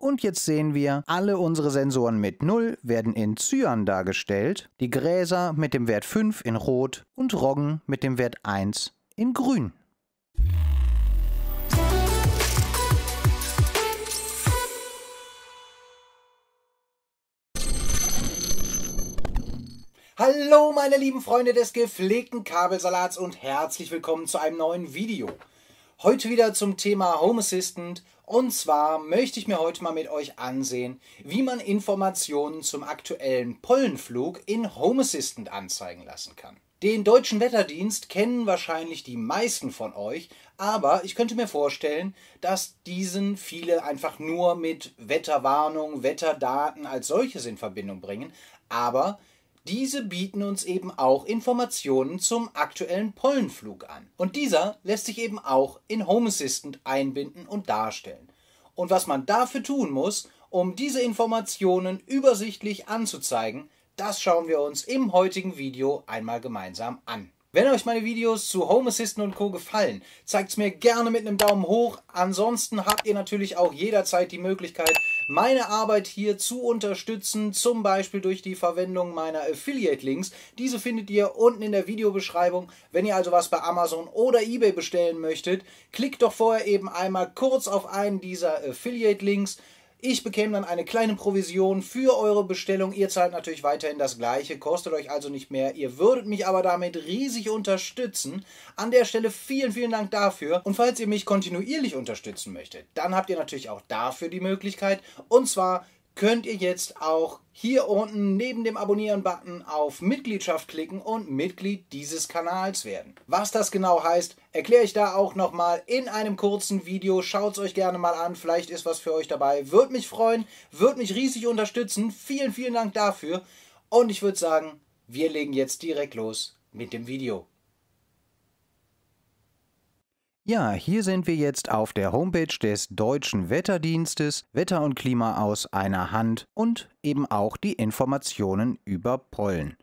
Und jetzt sehen wir, alle unsere Sensoren mit 0 werden in Cyan dargestellt, die Gräser mit dem Wert 5 in Rot und Roggen mit dem Wert 1 in Grün. Hallo meine lieben Freunde des gepflegten Kabelsalats und herzlich willkommen zu einem neuen Video. Heute wieder zum Thema Home Assistant und zwar möchte ich mir heute mal mit euch ansehen, wie man Informationen zum aktuellen Pollenflug in Home Assistant anzeigen lassen kann. Den deutschen Wetterdienst kennen wahrscheinlich die meisten von euch, aber ich könnte mir vorstellen, dass diesen viele einfach nur mit Wetterwarnung, Wetterdaten als solches in Verbindung bringen. Aber diese bieten uns eben auch Informationen zum aktuellen Pollenflug an. Und dieser lässt sich eben auch in Home Assistant einbinden und darstellen. Und was man dafür tun muss, um diese Informationen übersichtlich anzuzeigen, das schauen wir uns im heutigen Video einmal gemeinsam an. Wenn euch meine Videos zu Home Assistant und Co. gefallen, zeigt es mir gerne mit einem Daumen hoch. Ansonsten habt ihr natürlich auch jederzeit die Möglichkeit, meine Arbeit hier zu unterstützen, zum Beispiel durch die Verwendung meiner Affiliate-Links. Diese findet ihr unten in der Videobeschreibung. Wenn ihr also was bei Amazon oder eBay bestellen möchtet, klickt doch vorher eben einmal kurz auf einen dieser Affiliate-Links. Ich bekäme dann eine kleine Provision für eure Bestellung. Ihr zahlt natürlich weiterhin das gleiche, kostet euch also nicht mehr. Ihr würdet mich aber damit riesig unterstützen. An der Stelle vielen, vielen Dank dafür. Und falls ihr mich kontinuierlich unterstützen möchtet, dann habt ihr natürlich auch dafür die Möglichkeit. Und zwar könnt ihr jetzt auch hier unten neben dem Abonnieren-Button auf Mitgliedschaft klicken und Mitglied dieses Kanals werden. Was das genau heißt, erkläre ich da auch nochmal in einem kurzen Video. Schaut es euch gerne mal an, vielleicht ist was für euch dabei. Würde mich freuen, würde mich riesig unterstützen. Vielen, vielen Dank dafür. Und ich würde sagen, wir legen jetzt direkt los mit dem Video. Ja, hier sind wir jetzt auf der Homepage des Deutschen Wetterdienstes, Wetter und Klima aus einer Hand und eben auch die Informationen über Pollen.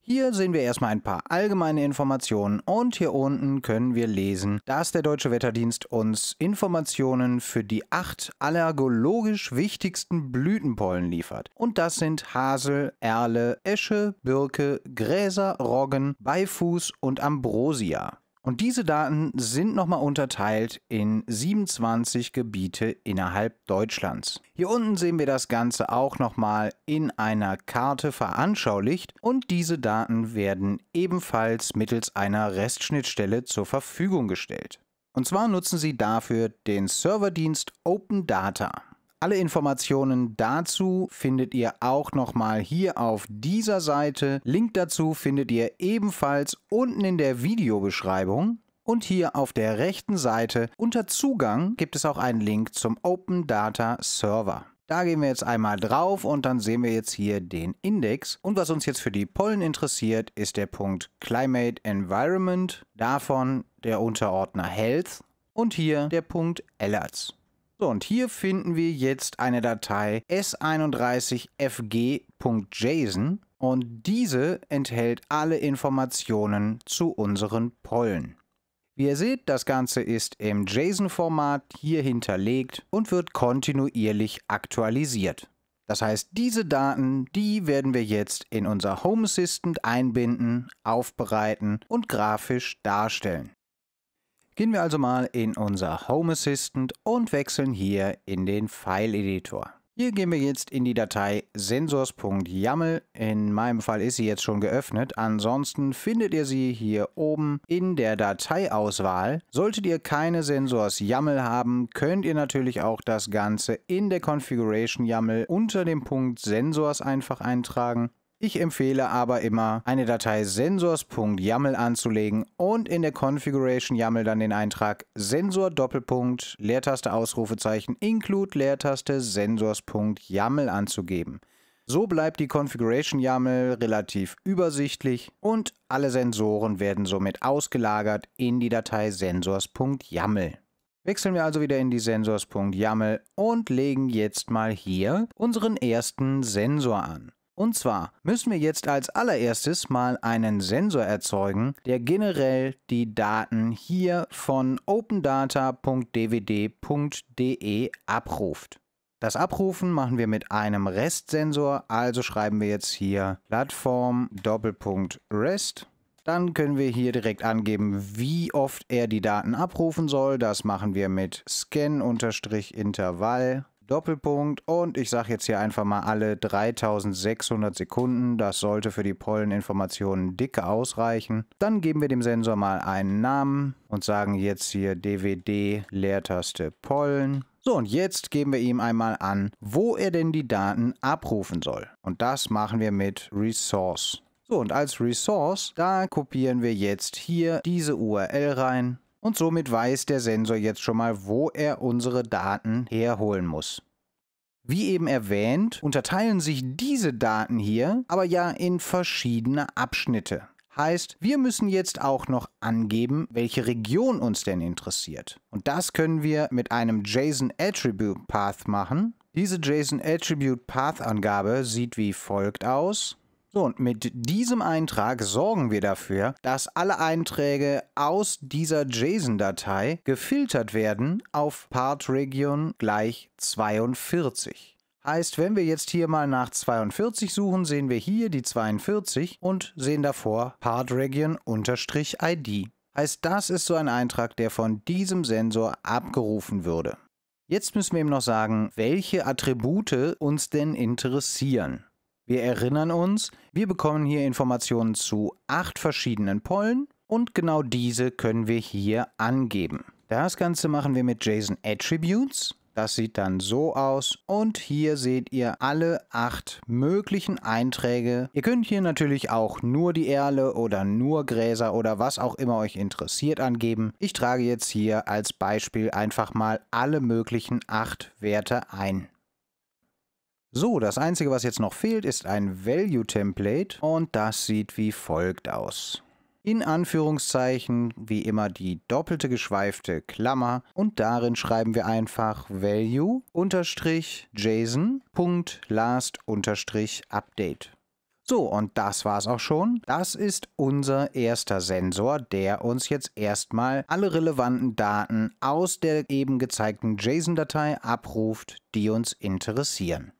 Hier sehen wir erstmal ein paar allgemeine Informationen und hier unten können wir lesen, dass der Deutsche Wetterdienst uns Informationen für die acht allergologisch wichtigsten Blütenpollen liefert. Und das sind Hasel, Erle, Esche, Birke, Gräser, Roggen, Beifuß und Ambrosia. Und diese Daten sind nochmal unterteilt in 27 Gebiete innerhalb Deutschlands. Hier unten sehen wir das Ganze auch nochmal in einer Karte veranschaulicht und diese Daten werden ebenfalls mittels einer Restschnittstelle zur Verfügung gestellt. Und zwar nutzen Sie dafür den Serverdienst OpenData. Alle Informationen dazu findet ihr auch nochmal hier auf dieser Seite. Link dazu findet ihr ebenfalls unten in der Videobeschreibung. Und hier auf der rechten Seite unter Zugang gibt es auch einen Link zum Open Data Server. Da gehen wir jetzt einmal drauf und dann sehen wir jetzt hier den Index. Und was uns jetzt für die Pollen interessiert, ist der Punkt Climate Environment, davon der Unterordner Health und hier der Punkt Alerts. So, und hier finden wir jetzt eine Datei s31fg.json und diese enthält alle Informationen zu unseren Pollen. Wie ihr seht, das Ganze ist im JSON-Format hier hinterlegt und wird kontinuierlich aktualisiert. Das heißt, diese Daten, die werden wir jetzt in unser Home Assistant einbinden, aufbereiten und grafisch darstellen. Gehen wir also mal in unser Home Assistant und wechseln hier in den File-Editor. Hier gehen wir jetzt in die Datei sensors.yaml. In meinem Fall ist sie jetzt schon geöffnet. Ansonsten findet ihr sie hier oben in der Dateiauswahl. Solltet ihr keine Sensors YAML haben, könnt ihr natürlich auch das Ganze in der Configuration YAML unter dem Punkt Sensors einfach eintragen ich empfehle aber immer, eine Datei sensors.yaml anzulegen und in der Configuration YAML dann den Eintrag sensor Doppelpunkt Leertaste Ausrufezeichen include Leertaste sensors.yaml anzugeben. So bleibt die Configuration YAML relativ übersichtlich und alle Sensoren werden somit ausgelagert in die Datei sensors.yaml. Wechseln wir also wieder in die sensors.yaml und legen jetzt mal hier unseren ersten Sensor an. Und zwar müssen wir jetzt als allererstes mal einen Sensor erzeugen, der generell die Daten hier von opendata.dwd.de abruft. Das Abrufen machen wir mit einem REST-Sensor, also schreiben wir jetzt hier Plattform Doppelpunkt REST. Dann können wir hier direkt angeben, wie oft er die Daten abrufen soll. Das machen wir mit Scan-Intervall. Doppelpunkt und ich sage jetzt hier einfach mal alle 3600 Sekunden. Das sollte für die Polleninformationen dicke ausreichen. Dann geben wir dem Sensor mal einen Namen und sagen jetzt hier DWD Leertaste Pollen. So, und jetzt geben wir ihm einmal an, wo er denn die Daten abrufen soll. Und das machen wir mit Resource. So, und als Resource, da kopieren wir jetzt hier diese URL rein und somit weiß der Sensor jetzt schon mal, wo er unsere Daten herholen muss. Wie eben erwähnt, unterteilen sich diese Daten hier aber ja in verschiedene Abschnitte. Heißt, wir müssen jetzt auch noch angeben, welche Region uns denn interessiert. Und das können wir mit einem JSON Attribute Path machen. Diese JSON Attribute Path Angabe sieht wie folgt aus. So, und mit diesem Eintrag sorgen wir dafür, dass alle Einträge aus dieser JSON-Datei gefiltert werden auf PartRegion gleich 42. Heißt, wenn wir jetzt hier mal nach 42 suchen, sehen wir hier die 42 und sehen davor PartRegion-ID. Heißt, das ist so ein Eintrag, der von diesem Sensor abgerufen würde. Jetzt müssen wir ihm noch sagen, welche Attribute uns denn interessieren. Wir erinnern uns, wir bekommen hier Informationen zu acht verschiedenen Pollen und genau diese können wir hier angeben. Das Ganze machen wir mit JSON Attributes. Das sieht dann so aus und hier seht ihr alle acht möglichen Einträge. Ihr könnt hier natürlich auch nur die Erle oder nur Gräser oder was auch immer euch interessiert angeben. Ich trage jetzt hier als Beispiel einfach mal alle möglichen acht Werte ein. So, das einzige, was jetzt noch fehlt, ist ein Value Template und das sieht wie folgt aus. In Anführungszeichen wie immer die doppelte geschweifte Klammer und darin schreiben wir einfach value jsonlast update. So, und das war's auch schon. Das ist unser erster Sensor, der uns jetzt erstmal alle relevanten Daten aus der eben gezeigten JSON-Datei abruft, die uns interessieren.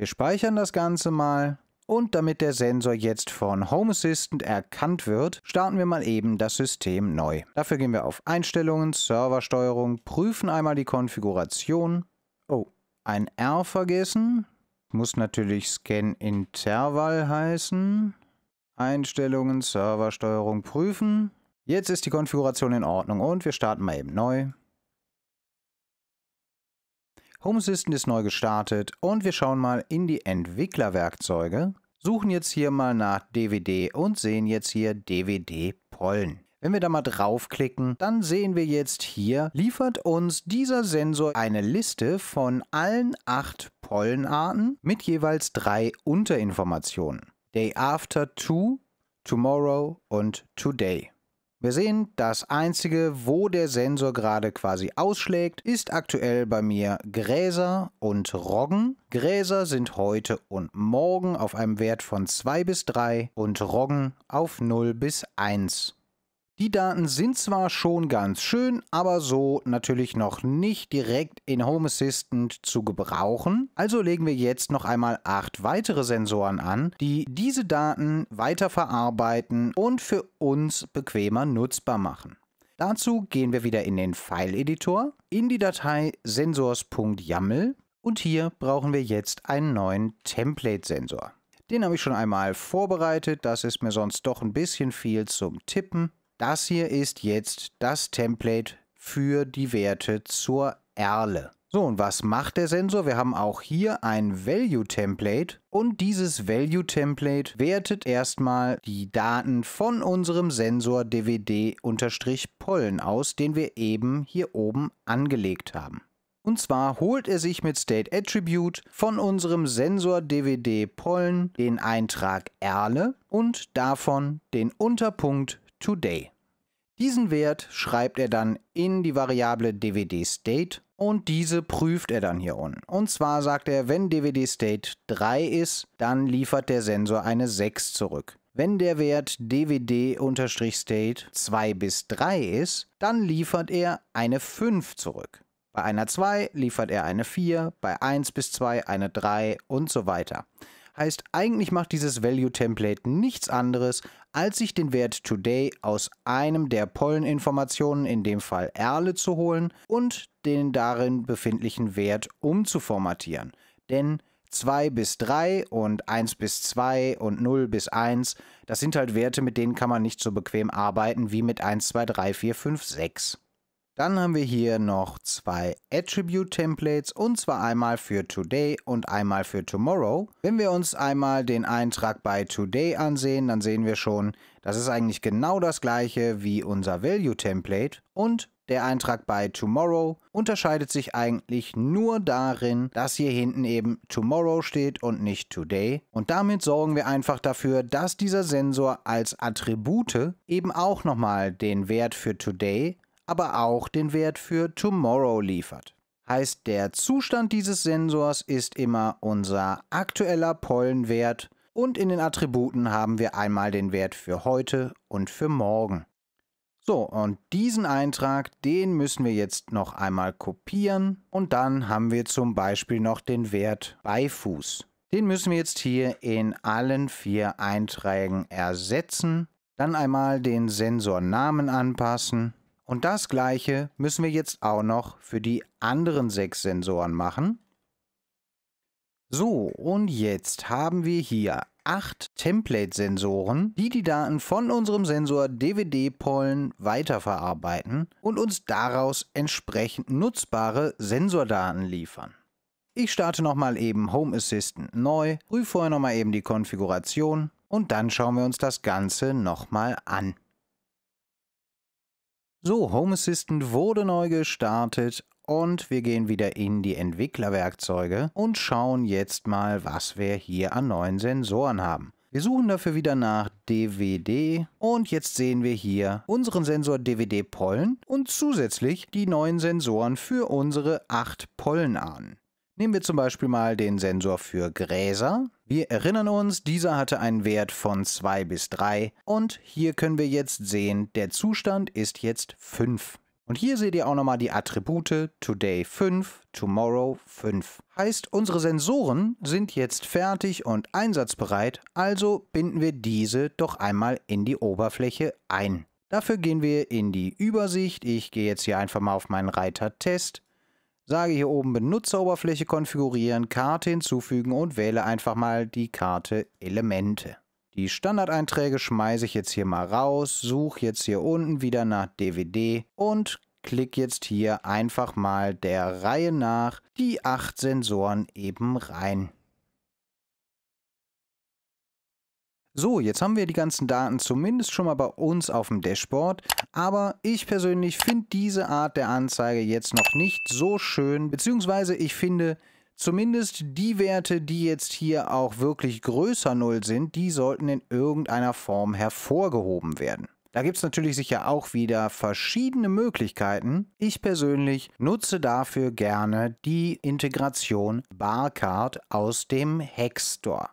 Wir speichern das Ganze mal. Und damit der Sensor jetzt von Home Assistant erkannt wird, starten wir mal eben das System neu. Dafür gehen wir auf Einstellungen, Serversteuerung, prüfen einmal die Konfiguration. Oh, ein R vergessen. Muss natürlich Scan Interval heißen. Einstellungen, Serversteuerung prüfen. Jetzt ist die Konfiguration in Ordnung und wir starten mal eben neu. Home Assistant ist neu gestartet und wir schauen mal in die Entwicklerwerkzeuge, suchen jetzt hier mal nach DVD und sehen jetzt hier DVD Pollen. Wenn wir da mal draufklicken, dann sehen wir jetzt hier, liefert uns dieser Sensor eine Liste von allen acht Pollenarten mit jeweils drei Unterinformationen. Day After to, Tomorrow und Today. Wir sehen, das einzige, wo der Sensor gerade quasi ausschlägt, ist aktuell bei mir Gräser und Roggen. Gräser sind heute und morgen auf einem Wert von 2 bis 3 und Roggen auf 0 bis 1. Die Daten sind zwar schon ganz schön, aber so natürlich noch nicht direkt in Home Assistant zu gebrauchen. Also legen wir jetzt noch einmal acht weitere Sensoren an, die diese Daten weiterverarbeiten und für uns bequemer nutzbar machen. Dazu gehen wir wieder in den File-Editor, in die Datei sensors.yaml und hier brauchen wir jetzt einen neuen Template-Sensor. Den habe ich schon einmal vorbereitet, das ist mir sonst doch ein bisschen viel zum Tippen. Das hier ist jetzt das Template für die Werte zur Erle. So, und was macht der Sensor? Wir haben auch hier ein Value-Template und dieses Value-Template wertet erstmal die Daten von unserem Sensor dwd-pollen aus, den wir eben hier oben angelegt haben. Und zwar holt er sich mit State Attribute von unserem Sensor dwd-pollen den Eintrag Erle und davon den Unterpunkt today. Diesen Wert schreibt er dann in die Variable dvdstate und diese prüft er dann hier unten. Und zwar sagt er, wenn dvdstate 3 ist, dann liefert der Sensor eine 6 zurück. Wenn der Wert dvd state 2 bis 3 ist, dann liefert er eine 5 zurück. Bei einer 2 liefert er eine 4, bei 1 bis 2 eine 3 und so weiter. Heißt, eigentlich macht dieses Value-Template nichts anderes, als sich den Wert Today aus einem der Polleninformationen, in dem Fall Erle, zu holen und den darin befindlichen Wert umzuformatieren. Denn 2 bis 3 und 1 bis 2 und 0 bis 1, das sind halt Werte, mit denen kann man nicht so bequem arbeiten wie mit 1, 2, 3, 4, 5, 6. Dann haben wir hier noch zwei Attribute Templates und zwar einmal für Today und einmal für Tomorrow. Wenn wir uns einmal den Eintrag bei Today ansehen, dann sehen wir schon, das ist eigentlich genau das gleiche wie unser Value Template und der Eintrag bei Tomorrow unterscheidet sich eigentlich nur darin, dass hier hinten eben Tomorrow steht und nicht Today. Und damit sorgen wir einfach dafür, dass dieser Sensor als Attribute eben auch nochmal den Wert für Today aber auch den Wert für Tomorrow liefert. Heißt, der Zustand dieses Sensors ist immer unser aktueller Pollenwert und in den Attributen haben wir einmal den Wert für heute und für morgen. So, und diesen Eintrag, den müssen wir jetzt noch einmal kopieren und dann haben wir zum Beispiel noch den Wert Beifuß. Den müssen wir jetzt hier in allen vier Einträgen ersetzen, dann einmal den Sensornamen anpassen und das gleiche müssen wir jetzt auch noch für die anderen sechs Sensoren machen. So, und jetzt haben wir hier acht Template-Sensoren, die die Daten von unserem Sensor DVD-Pollen weiterverarbeiten und uns daraus entsprechend nutzbare Sensordaten liefern. Ich starte nochmal eben Home Assistant neu, prüfe vorher nochmal eben die Konfiguration und dann schauen wir uns das Ganze nochmal an. So, Home Assistant wurde neu gestartet und wir gehen wieder in die Entwicklerwerkzeuge und schauen jetzt mal, was wir hier an neuen Sensoren haben. Wir suchen dafür wieder nach DVD und jetzt sehen wir hier unseren Sensor DVD Pollen und zusätzlich die neuen Sensoren für unsere 8 Pollenahnen. Nehmen wir zum Beispiel mal den Sensor für Gräser. Wir erinnern uns, dieser hatte einen Wert von 2 bis 3 und hier können wir jetzt sehen, der Zustand ist jetzt 5. Und hier seht ihr auch nochmal die Attribute Today 5, Tomorrow 5. Heißt, unsere Sensoren sind jetzt fertig und einsatzbereit, also binden wir diese doch einmal in die Oberfläche ein. Dafür gehen wir in die Übersicht. Ich gehe jetzt hier einfach mal auf meinen Reiter Test Sage hier oben Benutzeroberfläche konfigurieren, Karte hinzufügen und wähle einfach mal die Karte Elemente. Die Standardeinträge schmeiße ich jetzt hier mal raus, suche jetzt hier unten wieder nach DVD und klicke jetzt hier einfach mal der Reihe nach die acht Sensoren eben rein. So, jetzt haben wir die ganzen Daten zumindest schon mal bei uns auf dem Dashboard, aber ich persönlich finde diese Art der Anzeige jetzt noch nicht so schön, beziehungsweise ich finde zumindest die Werte, die jetzt hier auch wirklich größer 0 sind, die sollten in irgendeiner Form hervorgehoben werden. Da gibt es natürlich sicher auch wieder verschiedene Möglichkeiten. Ich persönlich nutze dafür gerne die Integration Barcard aus dem Hackstore.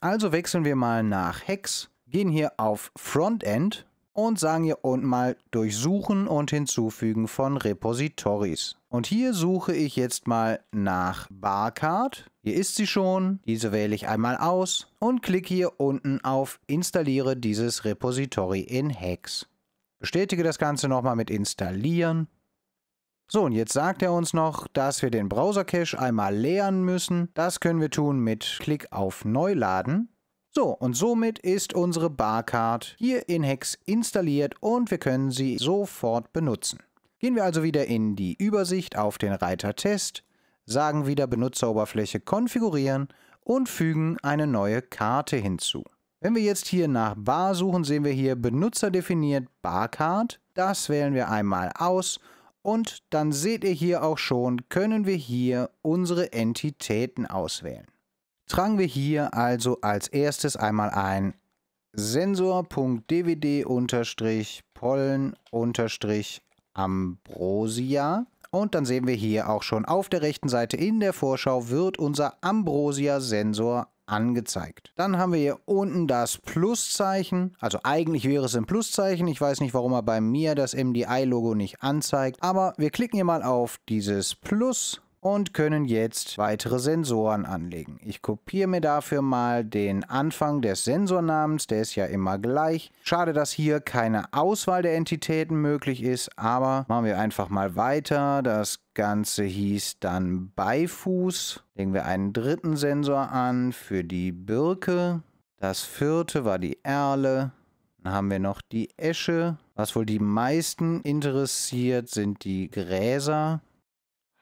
Also wechseln wir mal nach Hex, gehen hier auf Frontend und sagen hier unten mal Durchsuchen und Hinzufügen von Repositories. Und hier suche ich jetzt mal nach Barcard. Hier ist sie schon. Diese wähle ich einmal aus und klicke hier unten auf Installiere dieses Repository in Hex. Bestätige das Ganze nochmal mit Installieren so, und jetzt sagt er uns noch, dass wir den Browser-Cache einmal leeren müssen. Das können wir tun mit Klick auf Neuladen. So, und somit ist unsere Barcard hier in Hex installiert und wir können sie sofort benutzen. Gehen wir also wieder in die Übersicht auf den Reiter Test, sagen wieder Benutzeroberfläche konfigurieren und fügen eine neue Karte hinzu. Wenn wir jetzt hier nach Bar suchen, sehen wir hier Benutzer definiert Barcard. Das wählen wir einmal aus und dann seht ihr hier auch schon, können wir hier unsere Entitäten auswählen. Tragen wir hier also als erstes einmal ein sensor.dvd-pollen-ambrosia und dann sehen wir hier auch schon auf der rechten Seite in der Vorschau wird unser Ambrosia-Sensor angezeigt. Dann haben wir hier unten das Pluszeichen. Also eigentlich wäre es ein Pluszeichen. Ich weiß nicht, warum er bei mir das MDI-Logo nicht anzeigt. Aber wir klicken hier mal auf dieses Plus und können jetzt weitere Sensoren anlegen. Ich kopiere mir dafür mal den Anfang des Sensornamens, der ist ja immer gleich. Schade, dass hier keine Auswahl der Entitäten möglich ist, aber machen wir einfach mal weiter. Das Ganze hieß dann Beifuß. Legen wir einen dritten Sensor an für die Birke. Das vierte war die Erle. Dann haben wir noch die Esche. Was wohl die meisten interessiert, sind die Gräser.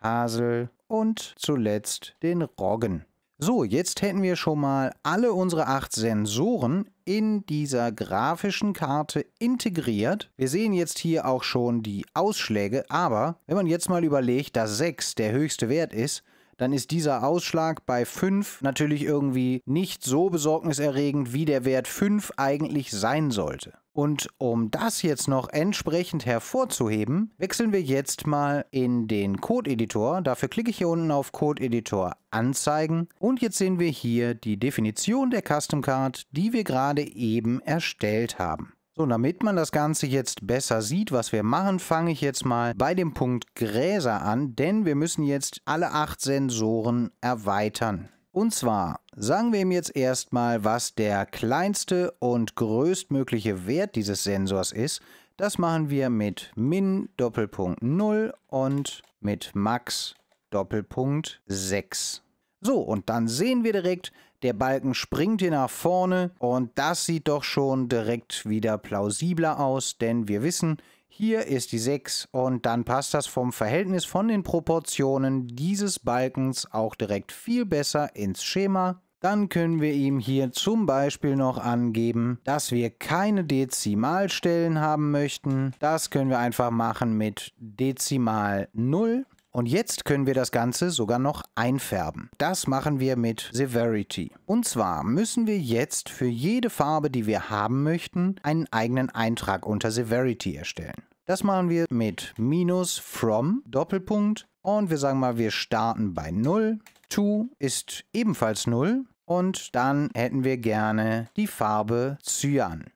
Hasel und zuletzt den Roggen. So, jetzt hätten wir schon mal alle unsere acht Sensoren in dieser grafischen Karte integriert. Wir sehen jetzt hier auch schon die Ausschläge, aber wenn man jetzt mal überlegt, dass 6 der höchste Wert ist, dann ist dieser Ausschlag bei 5 natürlich irgendwie nicht so besorgniserregend, wie der Wert 5 eigentlich sein sollte. Und um das jetzt noch entsprechend hervorzuheben, wechseln wir jetzt mal in den Code-Editor. Dafür klicke ich hier unten auf Code-Editor anzeigen. Und jetzt sehen wir hier die Definition der Custom Card, die wir gerade eben erstellt haben. So, damit man das Ganze jetzt besser sieht, was wir machen, fange ich jetzt mal bei dem Punkt Gräser an, denn wir müssen jetzt alle acht Sensoren erweitern. Und zwar sagen wir ihm jetzt erstmal, was der kleinste und größtmögliche Wert dieses Sensors ist. Das machen wir mit min Doppelpunkt 0 und mit max Doppelpunkt 6. So, und dann sehen wir direkt, der Balken springt hier nach vorne und das sieht doch schon direkt wieder plausibler aus, denn wir wissen, hier ist die 6 und dann passt das vom Verhältnis von den Proportionen dieses Balkens auch direkt viel besser ins Schema. Dann können wir ihm hier zum Beispiel noch angeben, dass wir keine Dezimalstellen haben möchten. Das können wir einfach machen mit Dezimal 0. Und jetzt können wir das Ganze sogar noch einfärben. Das machen wir mit Severity. Und zwar müssen wir jetzt für jede Farbe, die wir haben möchten, einen eigenen Eintrag unter Severity erstellen. Das machen wir mit minus from Doppelpunkt und wir sagen mal, wir starten bei 0. To ist ebenfalls 0 und dann hätten wir gerne die Farbe Cyan.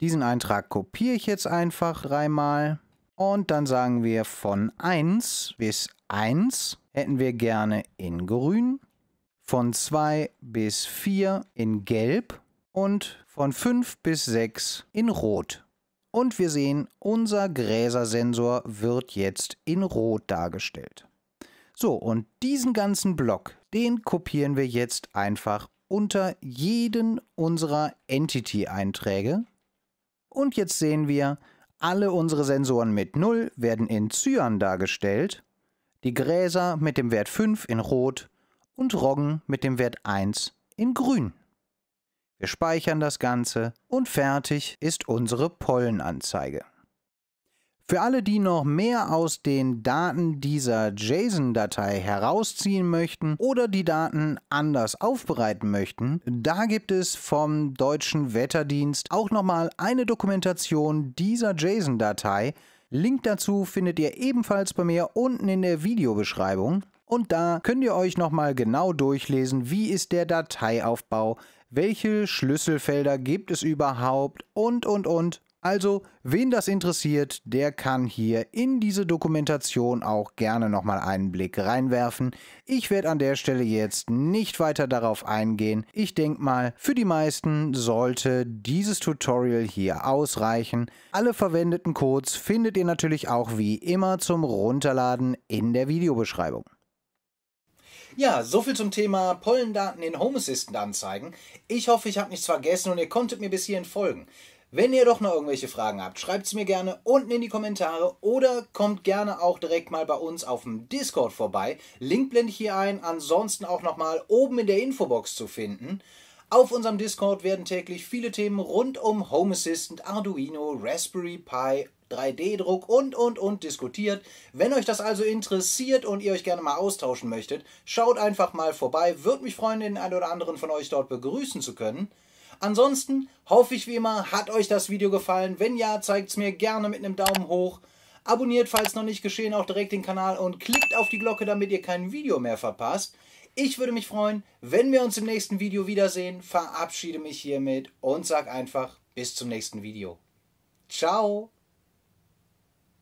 Diesen Eintrag kopiere ich jetzt einfach dreimal. Und dann sagen wir von 1 bis 1 hätten wir gerne in grün, von 2 bis 4 in gelb und von 5 bis 6 in rot. Und wir sehen, unser Gräsersensor wird jetzt in rot dargestellt. So, und diesen ganzen Block, den kopieren wir jetzt einfach unter jeden unserer Entity-Einträge. Und jetzt sehen wir, alle unsere Sensoren mit 0 werden in Cyan dargestellt die Gräser mit dem Wert 5 in Rot und Roggen mit dem Wert 1 in Grün. Wir speichern das Ganze und fertig ist unsere Pollenanzeige. Für alle, die noch mehr aus den Daten dieser JSON-Datei herausziehen möchten oder die Daten anders aufbereiten möchten, da gibt es vom deutschen Wetterdienst auch nochmal eine Dokumentation dieser JSON-Datei, Link dazu findet ihr ebenfalls bei mir unten in der Videobeschreibung. Und da könnt ihr euch nochmal genau durchlesen, wie ist der Dateiaufbau, welche Schlüsselfelder gibt es überhaupt und, und, und. Also, wen das interessiert, der kann hier in diese Dokumentation auch gerne nochmal einen Blick reinwerfen. Ich werde an der Stelle jetzt nicht weiter darauf eingehen. Ich denke mal, für die meisten sollte dieses Tutorial hier ausreichen. Alle verwendeten Codes findet ihr natürlich auch wie immer zum Runterladen in der Videobeschreibung. Ja, soviel zum Thema Pollendaten in Home Assistant anzeigen. Ich hoffe, ich habe nichts vergessen und ihr konntet mir bis hierhin folgen. Wenn ihr doch noch irgendwelche Fragen habt, schreibt es mir gerne unten in die Kommentare oder kommt gerne auch direkt mal bei uns auf dem Discord vorbei. Link blende ich hier ein, ansonsten auch nochmal oben in der Infobox zu finden. Auf unserem Discord werden täglich viele Themen rund um Home Assistant, Arduino, Raspberry Pi, 3D-Druck und, und, und diskutiert. Wenn euch das also interessiert und ihr euch gerne mal austauschen möchtet, schaut einfach mal vorbei. Würde mich freuen, den einen oder anderen von euch dort begrüßen zu können. Ansonsten hoffe ich wie immer, hat euch das Video gefallen. Wenn ja, zeigt es mir gerne mit einem Daumen hoch. Abonniert, falls noch nicht geschehen, auch direkt den Kanal und klickt auf die Glocke, damit ihr kein Video mehr verpasst. Ich würde mich freuen, wenn wir uns im nächsten Video wiedersehen. Verabschiede mich hiermit und sag einfach bis zum nächsten Video. Ciao!